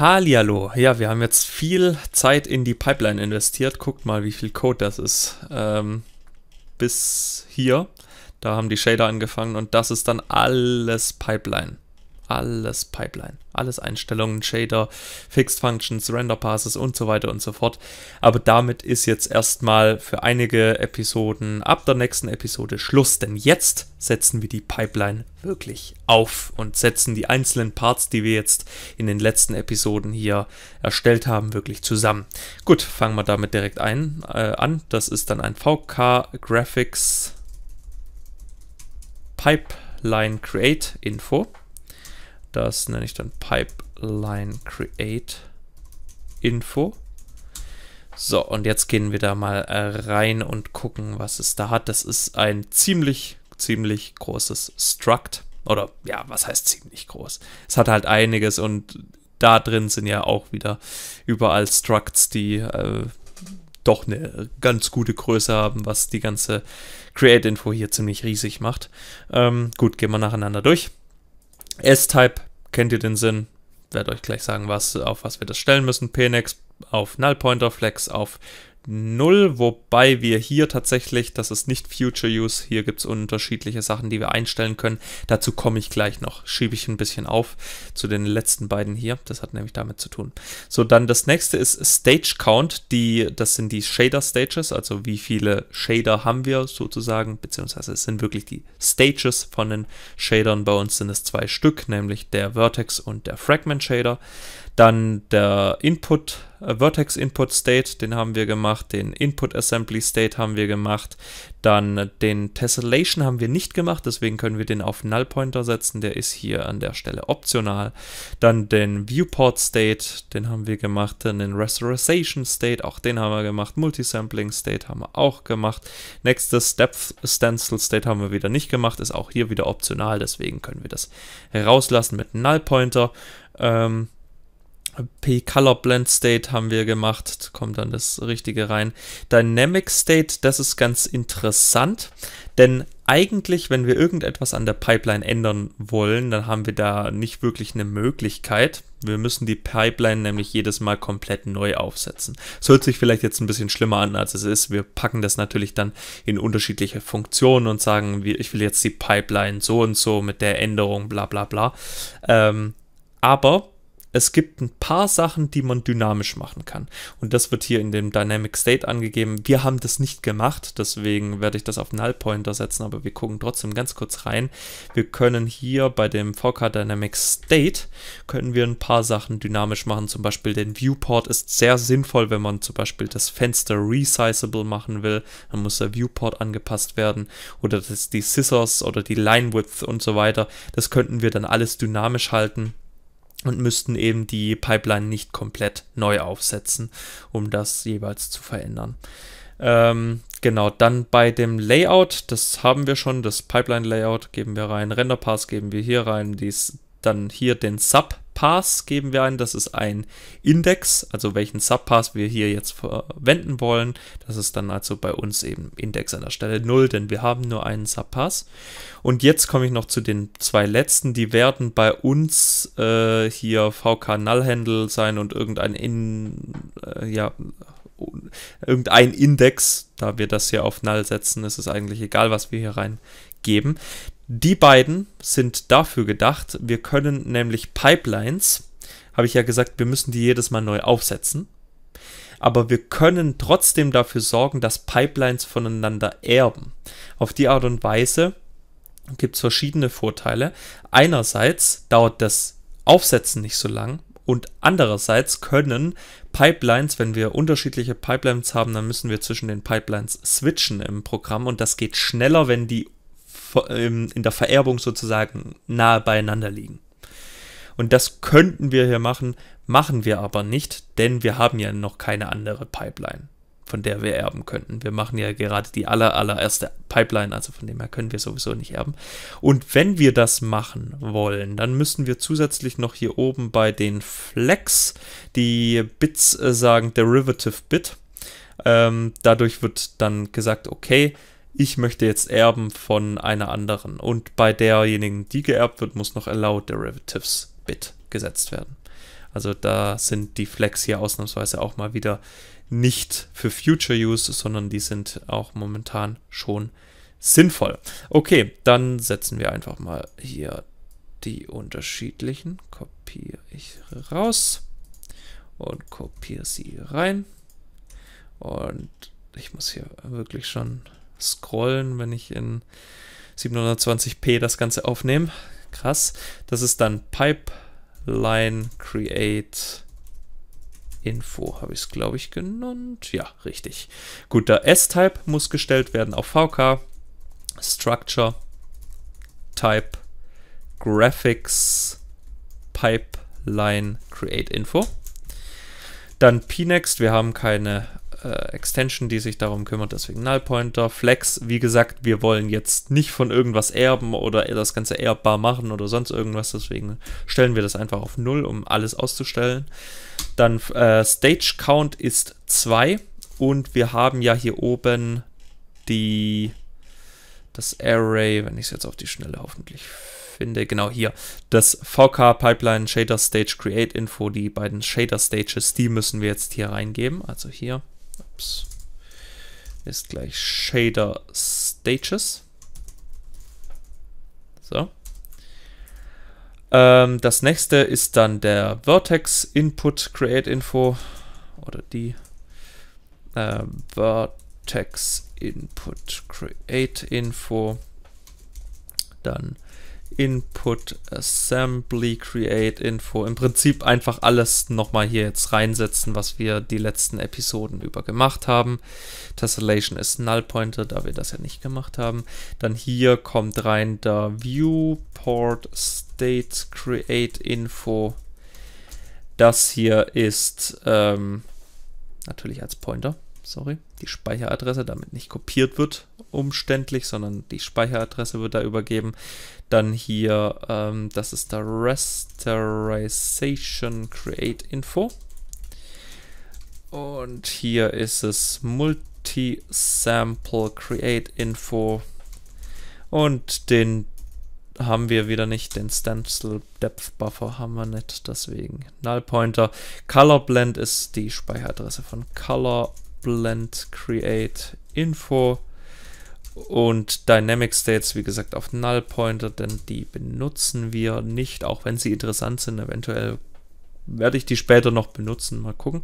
Hallihallo. Ja, wir haben jetzt viel Zeit in die Pipeline investiert. Guckt mal, wie viel Code das ist. Ähm, bis hier. Da haben die Shader angefangen und das ist dann alles Pipeline alles Pipeline, alles Einstellungen, Shader, Fixed Functions, Render Passes und so weiter und so fort. Aber damit ist jetzt erstmal für einige Episoden ab der nächsten Episode Schluss, denn jetzt setzen wir die Pipeline wirklich auf und setzen die einzelnen Parts, die wir jetzt in den letzten Episoden hier erstellt haben, wirklich zusammen. Gut, fangen wir damit direkt ein, äh, an. Das ist dann ein VK Graphics Pipeline Create Info. Das nenne ich dann Pipeline Create Info. So, und jetzt gehen wir da mal äh, rein und gucken, was es da hat. Das ist ein ziemlich, ziemlich großes Struct. Oder ja, was heißt ziemlich groß? Es hat halt einiges und da drin sind ja auch wieder überall Structs, die äh, doch eine ganz gute Größe haben, was die ganze Create-Info hier ziemlich riesig macht. Ähm, gut, gehen wir nacheinander durch. S-Type, kennt ihr den Sinn? Werde euch gleich sagen, was, auf was wir das stellen müssen. PNX auf Null Pointer Flex, auf 0, wobei wir hier tatsächlich, das ist nicht Future Use, hier gibt es unterschiedliche Sachen, die wir einstellen können. Dazu komme ich gleich noch, schiebe ich ein bisschen auf zu den letzten beiden hier, das hat nämlich damit zu tun. So, dann das nächste ist Stage Count, die, das sind die Shader Stages, also wie viele Shader haben wir sozusagen, beziehungsweise es sind wirklich die Stages von den Shadern, bei uns sind es zwei Stück, nämlich der Vertex und der Fragment Shader. Dann der Input Shader. Äh, Vertex Input State, den haben wir gemacht, den Input Assembly State haben wir gemacht, dann den Tessellation haben wir nicht gemacht, deswegen können wir den auf Null Pointer setzen, der ist hier an der Stelle optional. Dann den Viewport State, den haben wir gemacht, dann den Rasterization State, auch den haben wir gemacht, Multisampling State haben wir auch gemacht. Nächstes Depth Stencil State haben wir wieder nicht gemacht, ist auch hier wieder optional, deswegen können wir das herauslassen mit Null Pointer. Ähm, P-Color Blend State haben wir gemacht, kommt dann das Richtige rein. Dynamic State, das ist ganz interessant, denn eigentlich, wenn wir irgendetwas an der Pipeline ändern wollen, dann haben wir da nicht wirklich eine Möglichkeit. Wir müssen die Pipeline nämlich jedes Mal komplett neu aufsetzen. Es hört sich vielleicht jetzt ein bisschen schlimmer an, als es ist. Wir packen das natürlich dann in unterschiedliche Funktionen und sagen, ich will jetzt die Pipeline so und so mit der Änderung, bla bla bla. Ähm, aber es gibt ein paar Sachen, die man dynamisch machen kann. Und das wird hier in dem Dynamic State angegeben. Wir haben das nicht gemacht, deswegen werde ich das auf Null-Pointer setzen, aber wir gucken trotzdem ganz kurz rein. Wir können hier bei dem VK Dynamic State, können wir ein paar Sachen dynamisch machen. Zum Beispiel den Viewport ist sehr sinnvoll, wenn man zum Beispiel das Fenster resizable machen will. Dann muss der Viewport angepasst werden oder das, die Scissors oder die Line Width und so weiter. Das könnten wir dann alles dynamisch halten und müssten eben die Pipeline nicht komplett neu aufsetzen, um das jeweils zu verändern. Ähm, genau, dann bei dem Layout, das haben wir schon, das Pipeline-Layout geben wir rein, Render-Pass geben wir hier rein, dies, dann hier den Sub Subpass geben wir ein. Das ist ein Index, also welchen Subpass wir hier jetzt verwenden wollen. Das ist dann also bei uns eben Index an der Stelle 0, denn wir haben nur einen Subpass. Und jetzt komme ich noch zu den zwei letzten. Die werden bei uns äh, hier VK Null Handle sein und irgendein in, äh, ja, irgendein Index, da wir das hier auf Null setzen, ist es eigentlich egal, was wir hier reingeben. Die beiden sind dafür gedacht. Wir können nämlich Pipelines, habe ich ja gesagt, wir müssen die jedes Mal neu aufsetzen. Aber wir können trotzdem dafür sorgen, dass Pipelines voneinander erben. Auf die Art und Weise gibt es verschiedene Vorteile. Einerseits dauert das Aufsetzen nicht so lang und andererseits können Pipelines, wenn wir unterschiedliche Pipelines haben, dann müssen wir zwischen den Pipelines switchen im Programm und das geht schneller, wenn die ähm, in der Vererbung sozusagen nahe beieinander liegen. Und das könnten wir hier machen, machen wir aber nicht, denn wir haben ja noch keine andere Pipeline, von der wir erben könnten. Wir machen ja gerade die aller, allererste Pipeline, also von dem her können wir sowieso nicht erben. Und wenn wir das machen wollen, dann müssen wir zusätzlich noch hier oben bei den Flex, die Bits äh, sagen Derivative Bit, ähm, dadurch wird dann gesagt, okay, ich möchte jetzt erben von einer anderen. Und bei derjenigen, die geerbt wird, muss noch Allow Derivatives Bit gesetzt werden. Also da sind die Flex hier ausnahmsweise auch mal wieder nicht für Future Use, sondern die sind auch momentan schon sinnvoll. Okay, dann setzen wir einfach mal hier die unterschiedlichen. Kopiere ich raus und kopiere sie rein. Und ich muss hier wirklich schon scrollen, wenn ich in 720p das Ganze aufnehme. Krass. Das ist dann Pipeline Create Info, habe ich es, glaube ich, genannt. Ja, richtig. Gut, der S-Type muss gestellt werden auf VK. Structure, Type, Graphics, Pipeline Create Info. Dann pnext, wir haben keine äh, Extension, die sich darum kümmert, deswegen Null Pointer. Flex, wie gesagt, wir wollen jetzt nicht von irgendwas erben oder das Ganze erbbar machen oder sonst irgendwas, deswegen stellen wir das einfach auf 0, um alles auszustellen. Dann äh, Stage Count ist 2 und wir haben ja hier oben die das Array, wenn ich es jetzt auf die Schnelle hoffentlich finde, genau hier, das VK Pipeline Shader Stage Create Info, die beiden Shader Stages, die müssen wir jetzt hier reingeben, also hier Ups. Ist gleich Shader Stages. So. Ähm, das nächste ist dann der Vertex Input Create Info oder die äh, Vertex Input Create Info. Dann Input, Assembly, Create, Info. Im Prinzip einfach alles nochmal hier jetzt reinsetzen, was wir die letzten Episoden über gemacht haben. Tessellation ist Null Pointer, da wir das ja nicht gemacht haben. Dann hier kommt rein der Viewport, State, Create, Info. Das hier ist ähm, natürlich als Pointer sorry, die Speicheradresse, damit nicht kopiert wird umständlich, sondern die Speicheradresse wird da übergeben. Dann hier, ähm, das ist der Rasterization Create Info. Und hier ist es Multisample Create Info. Und den haben wir wieder nicht, den Stencil Depth Buffer haben wir nicht, deswegen Null Pointer. Color Blend ist die Speicheradresse von Color Blend Create Info und Dynamic States, wie gesagt, auf Null Pointer, denn die benutzen wir nicht, auch wenn sie interessant sind. Eventuell werde ich die später noch benutzen, mal gucken.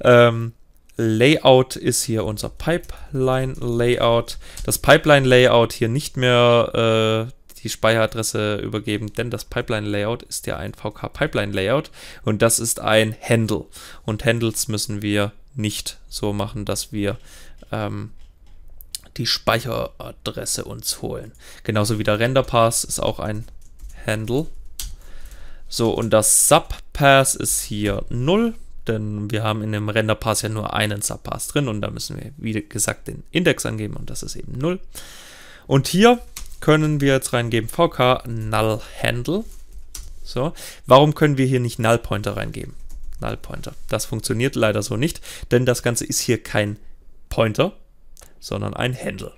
Ähm, Layout ist hier unser Pipeline Layout. Das Pipeline Layout hier nicht mehr äh, die Speicheradresse übergeben, denn das Pipeline-Layout ist ja ein VK-Pipeline-Layout und das ist ein Handle. Und Handles müssen wir nicht so machen, dass wir ähm, die Speicheradresse uns holen. Genauso wie der Render-Pass ist auch ein Handle. So, und das Subpass ist hier 0, denn wir haben in dem Render-Pass ja nur einen Subpass drin und da müssen wir, wie gesagt, den Index angeben und das ist eben 0. Und hier können wir jetzt reingeben vk null handle. So, warum können wir hier nicht null pointer reingeben? Null pointer. Das funktioniert leider so nicht, denn das Ganze ist hier kein Pointer, sondern ein Handle.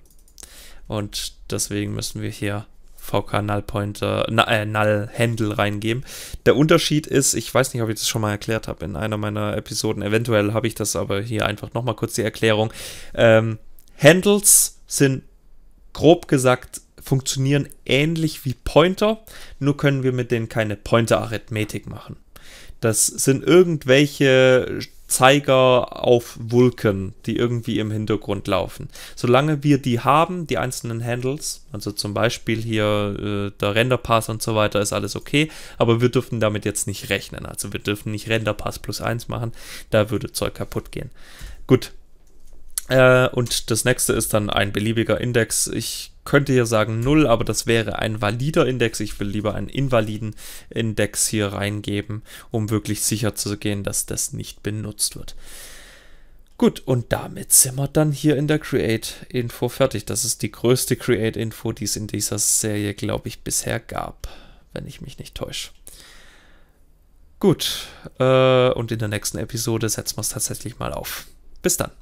Und deswegen müssen wir hier VK Null Pointer, äh, Null Handle reingeben. Der Unterschied ist, ich weiß nicht, ob ich das schon mal erklärt habe in einer meiner Episoden, eventuell habe ich das aber hier einfach noch mal kurz die Erklärung. Ähm, Handles sind grob gesagt funktionieren ähnlich wie Pointer, nur können wir mit denen keine Pointer-Arithmetik machen. Das sind irgendwelche Zeiger auf Vulkan, die irgendwie im Hintergrund laufen. Solange wir die haben, die einzelnen Handles, also zum Beispiel hier äh, der Renderpass und so weiter, ist alles okay, aber wir dürfen damit jetzt nicht rechnen. Also wir dürfen nicht Renderpass plus 1 machen, da würde Zeug kaputt gehen. Gut, äh, und das nächste ist dann ein beliebiger Index. Ich könnte hier sagen 0, aber das wäre ein valider Index. Ich will lieber einen invaliden Index hier reingeben, um wirklich sicher zu gehen, dass das nicht benutzt wird. Gut, und damit sind wir dann hier in der Create-Info fertig. Das ist die größte Create-Info, die es in dieser Serie, glaube ich, bisher gab, wenn ich mich nicht täusche. Gut, äh, und in der nächsten Episode setzen wir es tatsächlich mal auf. Bis dann.